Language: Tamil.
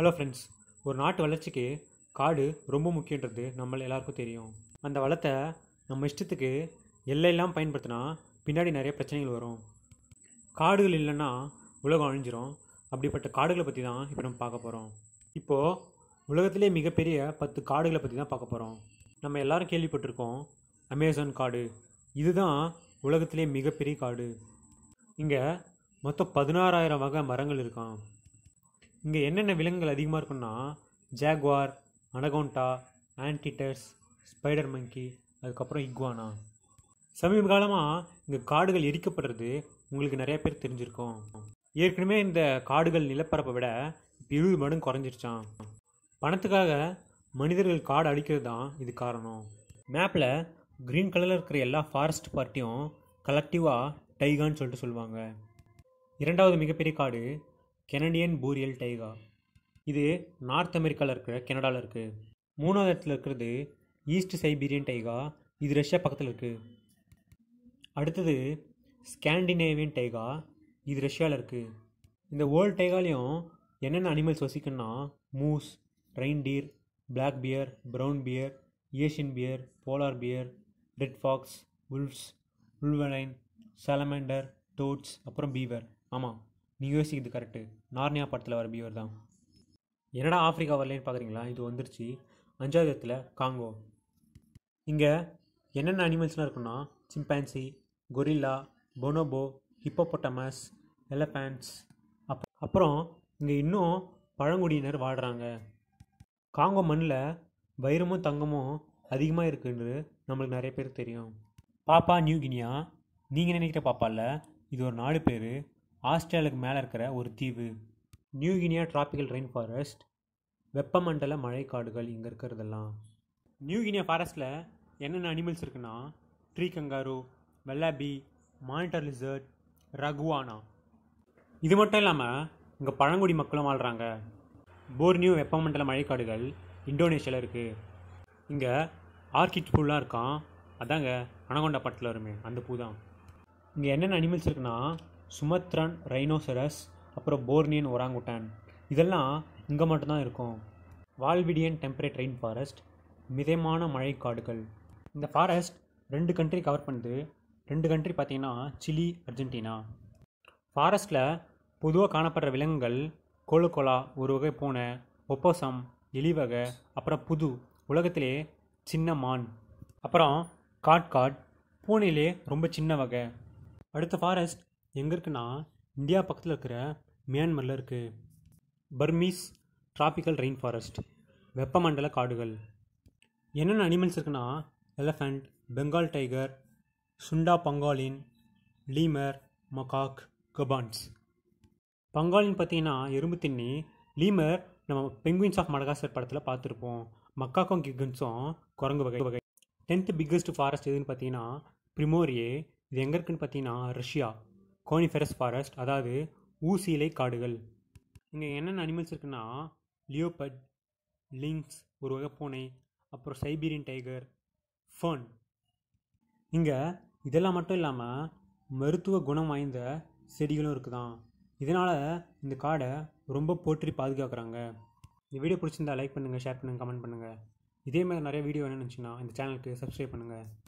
ஹலோ ஃப்ரெண்ட்ஸ் ஒரு நாட்டு வளர்ச்சிக்கு காடு ரொம்ப முக்கியன்றது நம்ம எல்லாருக்கும் தெரியும் அந்த வளத்தை நம்ம இஷ்டத்துக்கு எல்லையெல்லாம் பயன்படுத்தினா பின்னாடி நிறைய பிரச்சனைகள் வரும் காடுகள் இல்லைன்னா உலகம் அழிஞ்சிரும் அப்படிப்பட்ட காடுகளை பற்றி தான் இப்போ நம்ம பார்க்க போகிறோம் இப்போது உலகத்திலே மிகப்பெரிய பத்து காடுகளை பற்றி தான் பார்க்க போகிறோம் நம்ம எல்லாரும் கேள்விப்பட்டிருக்கோம் அமேசான் காடு இதுதான் உலகத்திலே மிகப்பெரிய காடு இங்கே மொத்தம் பதினாறாயிரம் வகை மரங்கள் இருக்கான் இங்கே என்னென்ன விலங்குகள் அதிகமாக இருக்குன்னா jaguar anaconda anteaters spider monkey அதுக்கப்புறம் இக்வானா சமீப காலமாக இங்கே காடுகள் எரிக்கப்படுறது உங்களுக்கு நிறைய பேர் தெரிஞ்சிருக்கும் ஏற்கனவே இந்த காடுகள் நிலப்பரப்பை விட இப்போ இருபது மடங்கு குறைஞ்சிருச்சான் பணத்துக்காக மனிதர்கள் காடு அழிக்கிறது தான் இது காரணம் மேப்பில் க்ரீன் கலரில் இருக்கிற எல்லா ஃபாரஸ்ட் பார்ட்டியும் கலெக்டிவாக டைகான்னு சொல்லிட்டு சொல்லுவாங்க இரண்டாவது மிகப்பெரிய காடு கெனடியன் பூரியல் டைகா இது நார்த் அமெரிக்காவில் இருக்கிற கெனடாவில் இருக்குது மூணாவது இடத்துல இருக்கிறது ஈஸ்ட் சைபீரியன் டைகா இது ரஷ்யா பக்கத்தில் இருக்குது அடுத்தது ஸ்காண்டினேவியன் டைகா இது ரஷ்யாவில் இருக்குது இந்த வேர்ல்டு டைகாலையும் என்னென்ன அனிமல்ஸ் வசிக்குன்னா moose reindeer black bear brown bear Asian bear polar bear red fox wolves wolverine salamander toads அப்புறம் பீவர் ஆமாம் நீ யோசிக்கிறது கரெக்டு நார்னியா படத்தில் வர பியூர் தான் என்னடா ஆஃப்ரிக்கா வரலன்னு பார்க்குறீங்களா இது வந்துருச்சு அஞ்சாவது இடத்துல காங்கோ இங்கே என்னென்ன அனிமல்ஸ்லாம் இருக்குன்னா chimpanzee gorilla bonobo hippopotamus elephants அப் அப்புறம் இங்கே இன்னும் பழங்குடியினர் வாடுறாங்க காங்கோ மண்ணில் வைரமும் தங்கமும் அதிகமாக இருக்குன்னு நம்மளுக்கு நிறைய பேருக்கு தெரியும் பாப்பா நியூ கினியா நீங்கள் நினைக்கிற பாப்பா இல்லை இது ஒரு நாலு பேர் ஆஸ்திரேலியாவுக்கு மேலே இருக்கிற ஒரு தீவு New Guinea tropical rain forest வெப்பமண்டல மழைக்காடுகள் இங்கே இருக்கிறதெல்லாம் நியூ கினியா ஃபாரஸ்ட்டில் என்னென்ன அனிமல்ஸ் இருக்குன்னா tree kangaroo wallaby monitor lizard ரகுவானா இது மட்டும் இல்லாமல் இங்கே பழங்குடி மக்களும் வாழ்கிறாங்க போர்னியூ வெப்பமண்டல மழைக்காடுகள் இந்தோனேஷியாவில் இருக்குது இங்கே ஆர்கிட் பூலாம் இருக்கான் அதாங்க அனகொண்டா பட்டில் வருமே அந்த பூ தான் இங்கே என்னென்ன அனிமல்ஸ் இருக்குன்னா சுமத்ரன் ரைனோசரஸ் அப்புறம் போர்னியன் ஒராங்குட்டான் இதெல்லாம் இங்கே மட்டும்தான் இருக்கும் வால்விடியன் டெம்பரேட் ரெயின் ஃபாரஸ்ட் மிதமான மழை காடுகள் இந்த ஃபாரஸ்ட் ரெண்டு கண்ட்ரி கவர் பண்ணுது ரெண்டு கண்ட்ரி பார்த்திங்கன்னா சிலி அர்ஜென்டினா ஃபாரஸ்ட்டில் பொதுவாக காணப்படுற விலங்குகள் கோலா ஒரு வகை பூனை ஒப்போசம் எலிவகை அப்புறம் புது உலகத்திலே சின்ன மான் அப்புறம் காட் காட் பூனையிலே ரொம்ப சின்ன வகை அடுத்த ஃபாரஸ்ட் எங்கே இருக்குன்னா இந்தியா பக்கத்தில் இருக்கிற மியான்மரில் இருக்குது பர்மீஸ் டிராபிக்கல் ரெயின் ஃபாரஸ்ட் வெப்பமண்டல காடுகள் என்னென்ன அனிமல்ஸ் இருக்குன்னா elephant Bengal tiger Sunda pangolin lemur macaque கபான்ஸ் பங்காலின் பார்த்தீங்கன்னா எறும்பு தின்னி லீமர் நம்ம பெங்குயின்ஸ் ஆஃப் மடகாசர் படத்தில் பார்த்துருப்போம் மக்காக்கும் கிகன்ஸும் குரங்கு வகை வகை டென்த்து பிக்கஸ்ட் ஃபாரஸ்ட் எதுன்னு பார்த்தீங்கன்னா ப்ரிமோரியே இது எங்கே இருக்குன்னு பார்த்தீங்கன்னா ரஷ்யா கோனிஃபெரஸ் ஃபாரஸ்ட் அதாவது ஊசியிலை காடுகள் இங்கே என்னென்ன அனிமல்ஸ் இருக்குன்னா லியோபட் லிங்க்ஸ் ஒரு வகை பூனை அப்புறம் சைபீரியன் டைகர் ஃபன் இங்கே இதெல்லாம் மட்டும் இல்லாமல் மருத்துவ குணம் வாய்ந்த செடிகளும் இருக்குதான் இதனால் இந்த காடை ரொம்ப போற்றி பாதுகாக்கிறாங்க இந்த வீடியோ பிடிச்சிருந்தா லைக் பண்ணுங்கள் ஷேர் பண்ணுங்கள் கமெண்ட் பண்ணுங்கள் இதே மாதிரி நிறைய வீடியோ என்னென்னு நினச்சிங்கன்னா இந்த சேனலுக்கு சப்ஸ்கிரைப் பண்ணுங்கள்